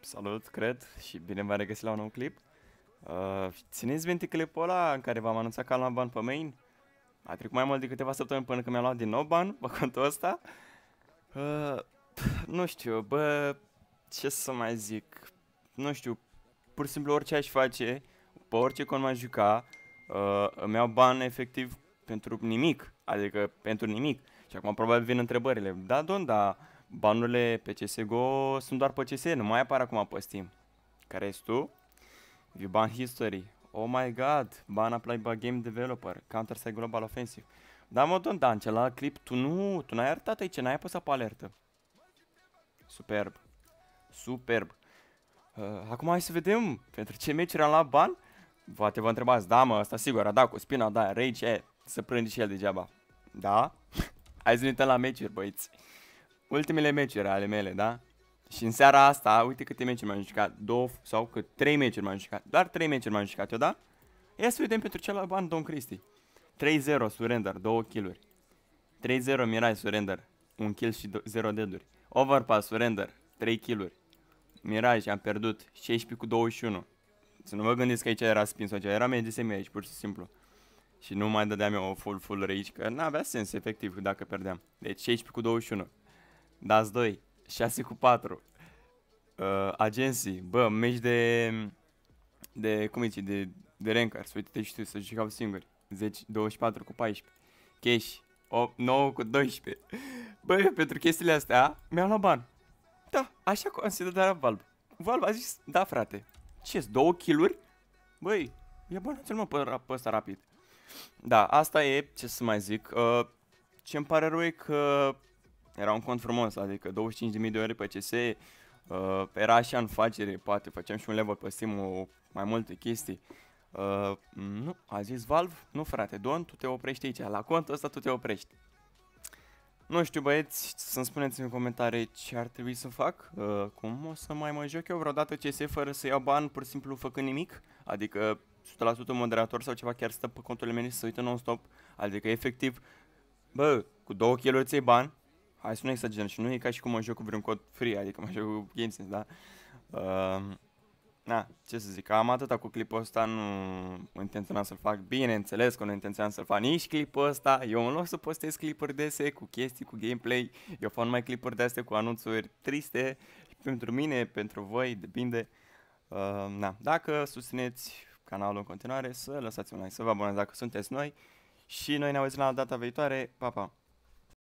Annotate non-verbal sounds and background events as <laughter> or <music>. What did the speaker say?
Salut, cred, și bine v-am regăsit la un nou clip. Uh, țineți minte clipul ăla în care v-am anunțat că am luat ban pe main? A trecut mai mult de câteva săptămâni până când mi-am luat din nou ban, pe contul ăsta. Uh, nu știu, bă, ce să mai zic, nu știu, pur și simplu orice aș face, pe orice cont m-aș juca, uh, îmi iau ban efectiv pentru nimic, adică pentru nimic. Și acum probabil vin întrebările, da, don, da, banurile pe CSGO sunt doar pe CS, nu mai apar acum pe Steam. Care ești tu? You ban history. Oh my god, ban apply by game developer, Counter-Strike Global Offensive. Da, mă, Don Dan, la clip, tu nu, tu n-ai arătat aici, n-ai apăsat pe alertă. Superb. Superb. Uh, acum hai să vedem pentru ce meciuri am luat ban. Poate vă întrebați, da mă, asta sigur, da, cu spina, da, rage, e, să prânge și el degeaba. Da? <laughs> hai să ne uităm la meciuri, băiți ultimele meciuri ale mele, da? Și în seara asta, uite câte meciuri m-am jucat, două sau cât, trei meciuri m-am jucat, doar trei meciuri m-am jucat eu, da? Ia să vedem pentru celălalt ban Don Cristi. 3-0 surrender, două kill-uri. 3-0 Mirai surrender, un kill și 0 dead-uri. Overpass surrender, 3 kill-uri. Mirage am pierdut 16 cu 21. Să nu vă gândiți că aici era spin sau ceva, era MDSM aici pur și simplu. Și nu mai dădeam eu o full full rage, că n-avea sens efectiv dacă perdeam. Deci 16 cu 21. Dați 2, 6 cu 4. Uh, agenții, bă, meci de, de, cum zice, de, de rankers, uite-te și tu să jucau singuri. 10, 24 cu 14. Cash, 8, 9 cu 12. Bă, pentru chestiile astea mi-am luat bani. Da, așa considera Valve. Valve a zis, da frate, ce două kill-uri? Băi, ia bani mă pe, pe ăsta rapid. Da, asta e, ce să mai zic, uh, ce îmi pare rău e că era un cont frumos, adică 25.000 de ore pe CS, uh, era așa în facere, poate făceam și un level pe Steam, o, mai multe chestii. Uh, nu, a zis Valve, nu frate, Don, tu te oprești aici, la contul ăsta tu te oprești. Nu știu băieți, să-mi spuneți în comentarii ce ar trebui să fac, uh, cum o să mai mă joc eu vreodată CS fără să iau bani, pur și simplu făcând nimic, adică 100% moderator sau ceva chiar stă pe conturile mele și să uită non-stop, adică efectiv, bă, cu două kiloți bani, hai să nu exagerăm și nu e ca și cum mă joc cu vreun cod free, adică mă <laughs> joc cu GameSense, da? Uh, na, ce să zic, am atâta cu clipul ăsta, nu intenționam să-l fac, înțeles că nu intenționam să-l fac nici clipul ăsta, eu în loc să postez clipuri dese cu chestii, cu gameplay, eu fac numai clipuri de astea cu anunțuri triste, pentru mine, pentru voi, depinde. Uh, na, dacă susțineți canalul în continuare, să lăsați un like, să vă abonați dacă sunteți noi și noi ne auzim la data viitoare, pa, pa!